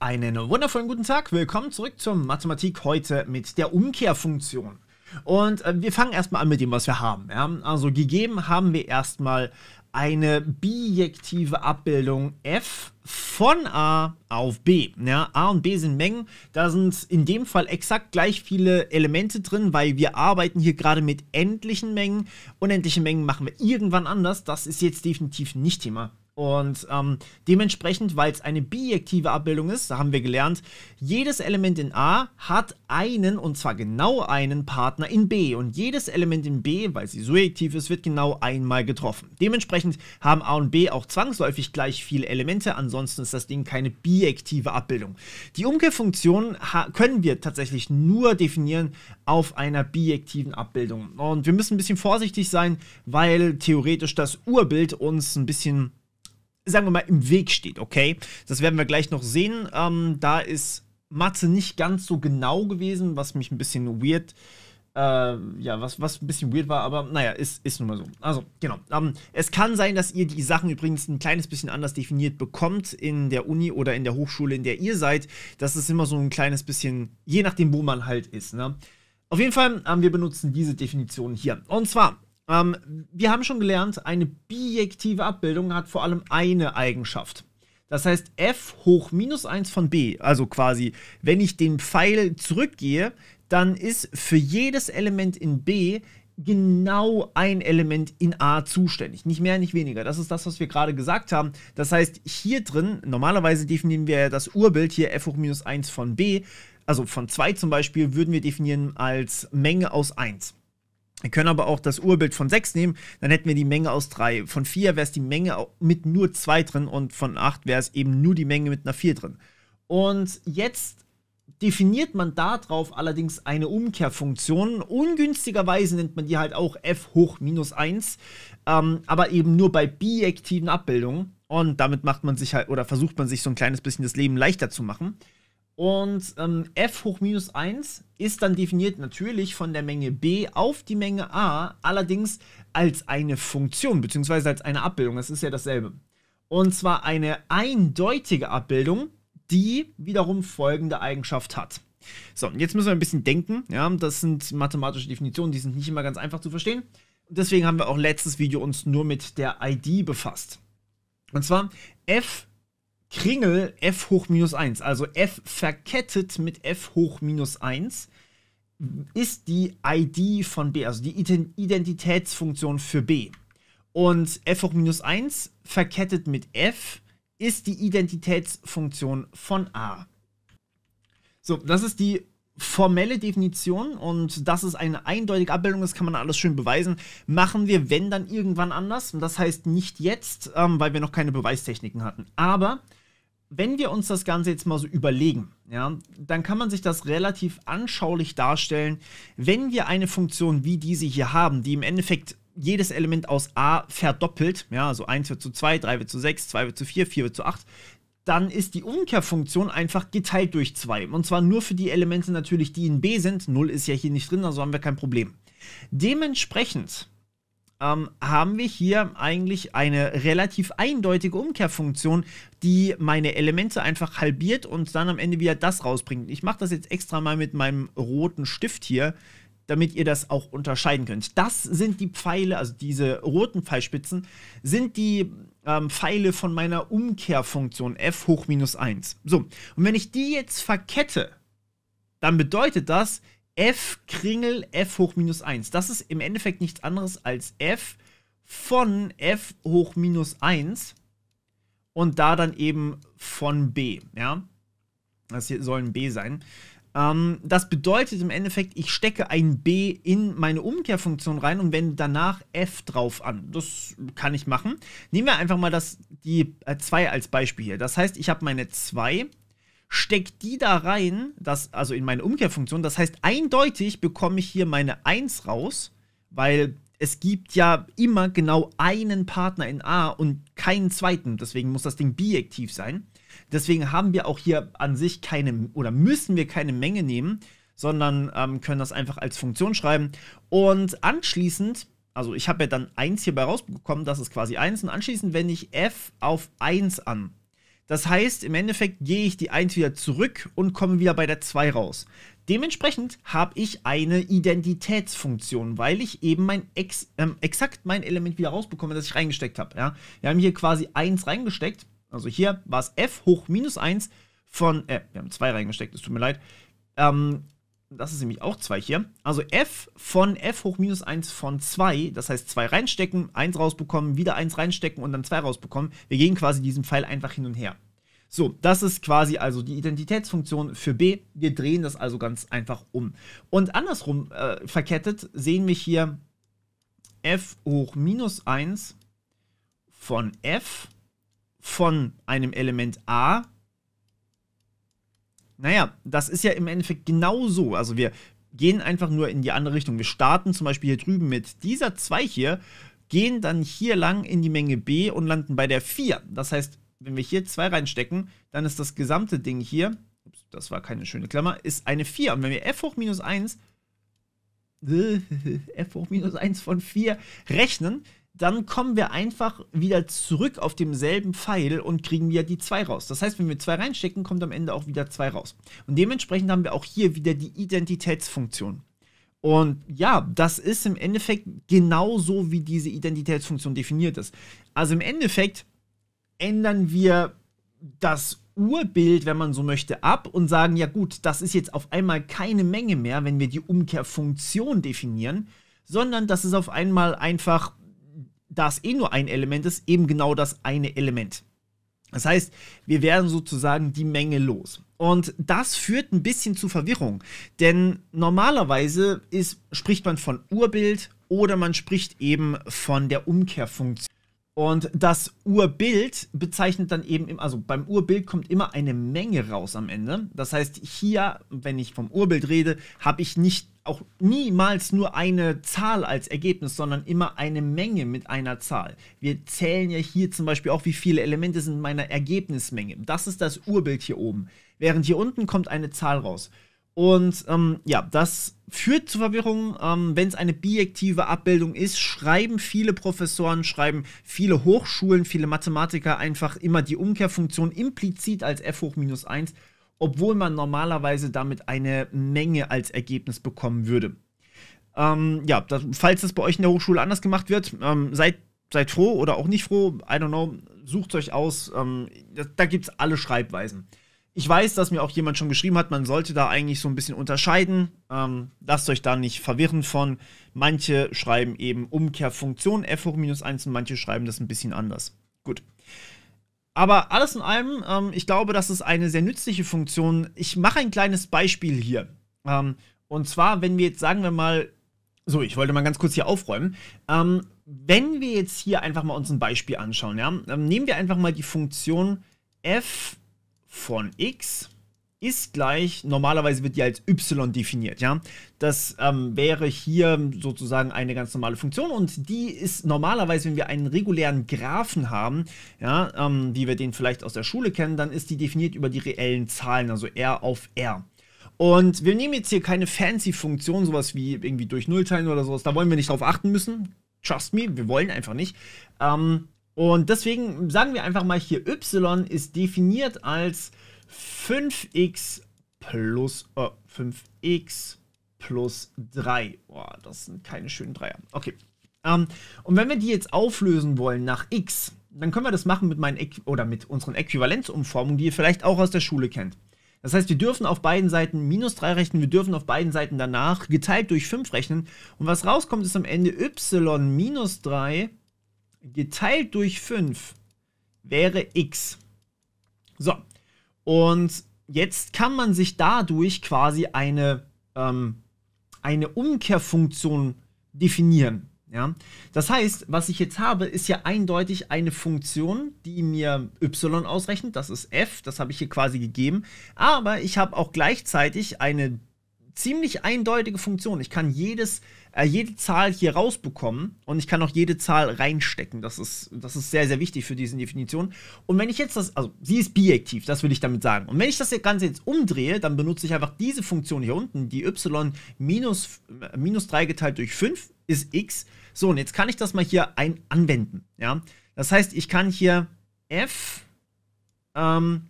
Einen wundervollen guten Tag, willkommen zurück zur Mathematik heute mit der Umkehrfunktion. Und äh, wir fangen erstmal an mit dem, was wir haben. Ja? Also gegeben haben wir erstmal eine bijektive Abbildung f von a auf b. Ja, a und b sind Mengen, da sind in dem Fall exakt gleich viele Elemente drin, weil wir arbeiten hier gerade mit endlichen Mengen. Unendliche Mengen machen wir irgendwann anders, das ist jetzt definitiv nicht Thema. Und ähm, dementsprechend, weil es eine bijektive Abbildung ist, da haben wir gelernt, jedes Element in A hat einen, und zwar genau einen Partner in B. Und jedes Element in B, weil sie surjektiv ist, wird genau einmal getroffen. Dementsprechend haben A und B auch zwangsläufig gleich viele Elemente, ansonsten ist das Ding keine bijektive Abbildung. Die Umkehrfunktion können wir tatsächlich nur definieren auf einer bijektiven Abbildung. Und wir müssen ein bisschen vorsichtig sein, weil theoretisch das Urbild uns ein bisschen sagen wir mal, im Weg steht, okay? Das werden wir gleich noch sehen. Ähm, da ist Mathe nicht ganz so genau gewesen, was mich ein bisschen weird äh, ja, was, was ein bisschen weird war, aber naja, ist, ist nun mal so. Also, genau. Ähm, es kann sein, dass ihr die Sachen übrigens ein kleines bisschen anders definiert bekommt in der Uni oder in der Hochschule, in der ihr seid. Das ist immer so ein kleines bisschen, je nachdem, wo man halt ist. Ne? Auf jeden Fall, ähm, wir benutzen diese Definition hier. Und zwar ähm, wir haben schon gelernt, eine bijektive Abbildung hat vor allem eine Eigenschaft. Das heißt, f hoch minus 1 von b, also quasi, wenn ich den Pfeil zurückgehe, dann ist für jedes Element in b genau ein Element in A zuständig. Nicht mehr, nicht weniger. Das ist das, was wir gerade gesagt haben. Das heißt, hier drin, normalerweise definieren wir das Urbild hier f hoch minus 1 von b, also von 2 zum Beispiel, würden wir definieren als Menge aus 1. Wir können aber auch das Urbild von 6 nehmen, dann hätten wir die Menge aus 3. Von 4 wäre es die Menge mit nur 2 drin und von 8 wäre es eben nur die Menge mit einer 4 drin. Und jetzt definiert man darauf allerdings eine Umkehrfunktion. Ungünstigerweise nennt man die halt auch f hoch minus 1, ähm, aber eben nur bei bijektiven Abbildungen. Und damit macht man sich halt oder versucht man sich so ein kleines bisschen das Leben leichter zu machen. Und ähm, f hoch minus 1 ist dann definiert natürlich von der Menge b auf die Menge a, allerdings als eine Funktion bzw. als eine Abbildung. Das ist ja dasselbe. Und zwar eine eindeutige Abbildung, die wiederum folgende Eigenschaft hat. So, jetzt müssen wir ein bisschen denken. Ja, das sind mathematische Definitionen, die sind nicht immer ganz einfach zu verstehen. Deswegen haben wir auch letztes Video uns nur mit der ID befasst. Und zwar f Kringel f hoch minus 1, also f verkettet mit f hoch minus 1, ist die ID von b, also die Identitätsfunktion für b. Und f hoch minus 1 verkettet mit f ist die Identitätsfunktion von a. So, das ist die formelle Definition und das ist eine eindeutige Abbildung, das kann man alles schön beweisen. Machen wir, wenn dann irgendwann anders. Und das heißt nicht jetzt, ähm, weil wir noch keine Beweistechniken hatten. Aber wenn wir uns das Ganze jetzt mal so überlegen, ja, dann kann man sich das relativ anschaulich darstellen, wenn wir eine Funktion wie diese hier haben, die im Endeffekt jedes Element aus A verdoppelt, ja, also 1 wird zu 2, 3 wird zu 6, 2 wird zu 4, 4 wird zu 8, dann ist die Umkehrfunktion einfach geteilt durch 2. Und zwar nur für die Elemente natürlich, die in B sind. 0 ist ja hier nicht drin, also haben wir kein Problem. Dementsprechend ähm, haben wir hier eigentlich eine relativ eindeutige Umkehrfunktion, die meine Elemente einfach halbiert und dann am Ende wieder das rausbringt. Ich mache das jetzt extra mal mit meinem roten Stift hier, damit ihr das auch unterscheiden könnt. Das sind die Pfeile, also diese roten Pfeilspitzen, sind die ähm, Pfeile von meiner Umkehrfunktion f hoch minus 1. So, und wenn ich die jetzt verkette, dann bedeutet das, f Kringel f hoch minus 1. Das ist im Endeffekt nichts anderes als f von f hoch minus 1 und da dann eben von b. Ja, das hier soll ein b sein. Ähm, das bedeutet im Endeffekt, ich stecke ein b in meine Umkehrfunktion rein und wende danach f drauf an. Das kann ich machen. Nehmen wir einfach mal das, die 2 äh, als Beispiel hier. Das heißt, ich habe meine 2 steckt die da rein, das, also in meine Umkehrfunktion. Das heißt, eindeutig bekomme ich hier meine 1 raus, weil es gibt ja immer genau einen Partner in A und keinen zweiten. Deswegen muss das Ding bijektiv sein. Deswegen haben wir auch hier an sich keine oder müssen wir keine Menge nehmen, sondern ähm, können das einfach als Funktion schreiben. Und anschließend, also ich habe ja dann 1 hierbei rausbekommen, das ist quasi 1. Und anschließend wende ich f auf 1 an. Das heißt, im Endeffekt gehe ich die 1 wieder zurück und komme wieder bei der 2 raus. Dementsprechend habe ich eine Identitätsfunktion, weil ich eben mein Ex, ähm, exakt mein Element wieder rausbekomme, das ich reingesteckt habe. Ja? Wir haben hier quasi 1 reingesteckt. Also hier war es f hoch minus 1 von, äh, wir haben 2 reingesteckt, es tut mir leid, ähm, das ist nämlich auch 2 hier. Also f von f hoch minus 1 von 2, das heißt 2 reinstecken, 1 rausbekommen, wieder 1 reinstecken und dann 2 rausbekommen. Wir gehen quasi diesen Pfeil einfach hin und her. So, das ist quasi also die Identitätsfunktion für b. Wir drehen das also ganz einfach um. Und andersrum äh, verkettet sehen wir hier f hoch minus 1 von f von einem Element a naja, das ist ja im Endeffekt genau so. Also wir gehen einfach nur in die andere Richtung. Wir starten zum Beispiel hier drüben mit dieser 2 hier, gehen dann hier lang in die Menge B und landen bei der 4. Das heißt, wenn wir hier 2 reinstecken, dann ist das gesamte Ding hier, ups, das war keine schöne Klammer, ist eine 4. Und wenn wir f hoch minus 1, f hoch minus 1 von 4 rechnen, dann kommen wir einfach wieder zurück auf demselben Pfeil und kriegen wieder die 2 raus. Das heißt, wenn wir 2 reinstecken, kommt am Ende auch wieder 2 raus. Und dementsprechend haben wir auch hier wieder die Identitätsfunktion. Und ja, das ist im Endeffekt genauso, wie diese Identitätsfunktion definiert ist. Also im Endeffekt ändern wir das Urbild, wenn man so möchte, ab und sagen, ja gut, das ist jetzt auf einmal keine Menge mehr, wenn wir die Umkehrfunktion definieren, sondern das ist auf einmal einfach da es eh nur ein Element ist, eben genau das eine Element. Das heißt, wir werden sozusagen die Menge los. Und das führt ein bisschen zu Verwirrung, denn normalerweise ist, spricht man von Urbild oder man spricht eben von der Umkehrfunktion. Und das Urbild bezeichnet dann eben, also beim Urbild kommt immer eine Menge raus am Ende. Das heißt, hier, wenn ich vom Urbild rede, habe ich nicht auch niemals nur eine Zahl als Ergebnis, sondern immer eine Menge mit einer Zahl. Wir zählen ja hier zum Beispiel auch, wie viele Elemente sind in meiner Ergebnismenge. Das ist das Urbild hier oben. Während hier unten kommt eine Zahl raus. Und ähm, ja, das führt zu Verwirrung. Ähm, Wenn es eine bijektive Abbildung ist, schreiben viele Professoren, schreiben viele Hochschulen, viele Mathematiker einfach immer die Umkehrfunktion implizit als f hoch minus 1, obwohl man normalerweise damit eine Menge als Ergebnis bekommen würde. Ähm, ja, das, falls das bei euch in der Hochschule anders gemacht wird, ähm, seid, seid froh oder auch nicht froh, I don't know, sucht euch aus. Ähm, da, da gibt es alle Schreibweisen. Ich weiß, dass mir auch jemand schon geschrieben hat, man sollte da eigentlich so ein bisschen unterscheiden. Ähm, lasst euch da nicht verwirren von. Manche schreiben eben Umkehrfunktion f hoch minus 1 und manche schreiben das ein bisschen anders. Gut. Aber alles in allem, ähm, ich glaube, das ist eine sehr nützliche Funktion. Ich mache ein kleines Beispiel hier. Ähm, und zwar, wenn wir jetzt, sagen wir mal, so, ich wollte mal ganz kurz hier aufräumen. Ähm, wenn wir jetzt hier einfach mal uns ein Beispiel anschauen, ja, ähm, nehmen wir einfach mal die Funktion f von x ist gleich, normalerweise wird die als y definiert, ja. Das ähm, wäre hier sozusagen eine ganz normale Funktion und die ist normalerweise, wenn wir einen regulären Graphen haben, ja, ähm, wie wir den vielleicht aus der Schule kennen, dann ist die definiert über die reellen Zahlen, also r auf r. Und wir nehmen jetzt hier keine fancy Funktion, sowas wie irgendwie durch Null teilen oder sowas, da wollen wir nicht drauf achten müssen. Trust me, wir wollen einfach nicht. Ähm, und deswegen sagen wir einfach mal hier, y ist definiert als 5x plus, oh, äh, 5x plus 3. Boah, das sind keine schönen Dreier. Okay. Ähm, und wenn wir die jetzt auflösen wollen nach x, dann können wir das machen mit, meinen, oder mit unseren Äquivalenzumformungen, die ihr vielleicht auch aus der Schule kennt. Das heißt, wir dürfen auf beiden Seiten minus 3 rechnen, wir dürfen auf beiden Seiten danach geteilt durch 5 rechnen. Und was rauskommt, ist am Ende y minus 3 geteilt durch 5 wäre x. So, und jetzt kann man sich dadurch quasi eine, ähm, eine Umkehrfunktion definieren. Ja? Das heißt, was ich jetzt habe, ist ja eindeutig eine Funktion, die mir y ausrechnet. Das ist f, das habe ich hier quasi gegeben. Aber ich habe auch gleichzeitig eine ziemlich eindeutige Funktion. Ich kann jedes, äh, jede Zahl hier rausbekommen und ich kann auch jede Zahl reinstecken. Das ist, das ist sehr, sehr wichtig für diese Definition. Und wenn ich jetzt das, also sie ist bijektiv, das will ich damit sagen. Und wenn ich das Ganze jetzt umdrehe, dann benutze ich einfach diese Funktion hier unten, die y minus, äh, minus 3 geteilt durch 5 ist x. So, und jetzt kann ich das mal hier ein anwenden. Ja? Das heißt, ich kann hier f ähm,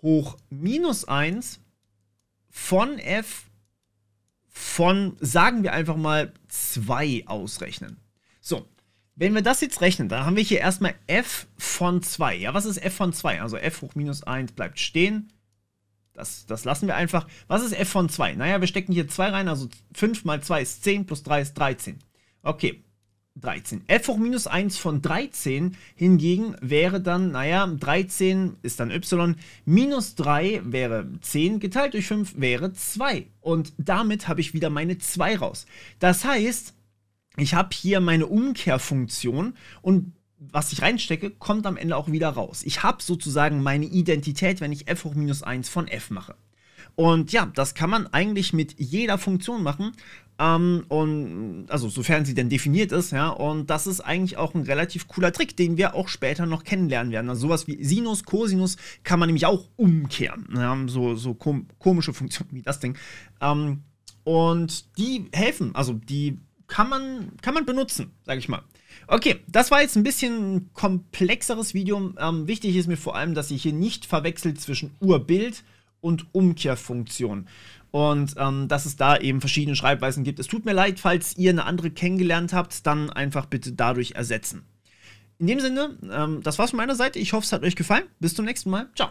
hoch minus 1 von f von, sagen wir einfach mal, 2 ausrechnen. So, wenn wir das jetzt rechnen, dann haben wir hier erstmal f von 2. Ja, was ist f von 2? Also f hoch minus 1 bleibt stehen. Das, das lassen wir einfach. Was ist f von 2? Naja, wir stecken hier 2 rein, also 5 mal 2 ist 10, plus 3 ist 13. Okay, 13. f hoch minus 1 von 13 hingegen wäre dann, naja, 13 ist dann y, minus 3 wäre 10, geteilt durch 5 wäre 2. Und damit habe ich wieder meine 2 raus. Das heißt, ich habe hier meine Umkehrfunktion und was ich reinstecke, kommt am Ende auch wieder raus. Ich habe sozusagen meine Identität, wenn ich f hoch minus 1 von f mache. Und ja, das kann man eigentlich mit jeder Funktion machen. Ähm, und also sofern sie denn definiert ist, ja, und das ist eigentlich auch ein relativ cooler Trick, den wir auch später noch kennenlernen werden. Also sowas wie Sinus, Cosinus kann man nämlich auch umkehren. Ja, so, so kom komische Funktionen wie das Ding. Ähm, und die helfen, also die kann man, kann man benutzen, sag ich mal. Okay, das war jetzt ein bisschen komplexeres Video. Ähm, wichtig ist mir vor allem, dass ihr hier nicht verwechselt zwischen Urbild und Umkehrfunktion und ähm, dass es da eben verschiedene Schreibweisen gibt. Es tut mir leid, falls ihr eine andere kennengelernt habt, dann einfach bitte dadurch ersetzen. In dem Sinne, ähm, das war's von meiner Seite. Ich hoffe, es hat euch gefallen. Bis zum nächsten Mal. Ciao.